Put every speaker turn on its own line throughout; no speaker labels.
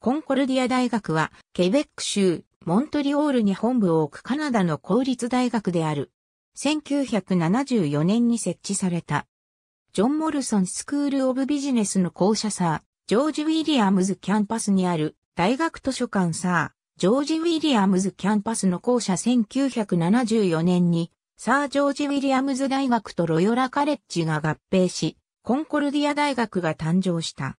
コンコ
ルディア大学は、ケベック州、モントリオールに本部を置くカナダの公立大学である。1974年に設置された。ジョン・モルソン・スクール・オブ・ビジネスの校舎サー、ジョージ・ウィリアムズ・キャンパスにある大学図書館サー、ジョージ・ウィリアムズ・キャンパスの校舎1974年に、サー・ジョージ・ウィリアムズ大学とロヨラ・カレッジが合併し、コンコルディア大学が誕生した。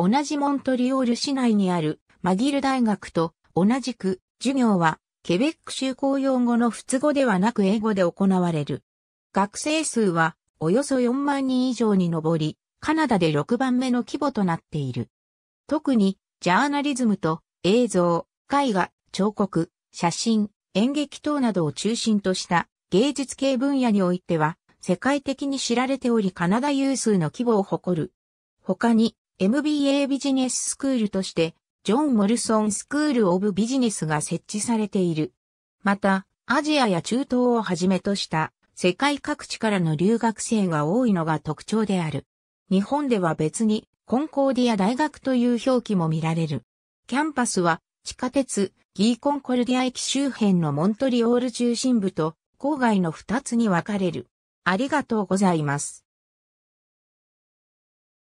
同じモントリオール市内にあるマギル大学と同じく授業はケベック州公用語の仏語ではなく英語で行われる。学生数はおよそ4万人以上に上り、カナダで6番目の規模となっている。特にジャーナリズムと映像、絵画、彫刻、写真、演劇等などを中心とした芸術系分野においては世界的に知られておりカナダ有数の規模を誇る。他に MBA ビジネススクールとして、ジョン・モルソン・スクール・オブ・ビジネスが設置されている。また、アジアや中東をはじめとした世界各地からの留学生が多いのが特徴である。日本では別にコンコーディア大学という表記も見られる。キャンパスは地下鉄ギーコンコルディア駅周辺のモントリオール中心部と郊外の2つに分かれる。ありがとうございます。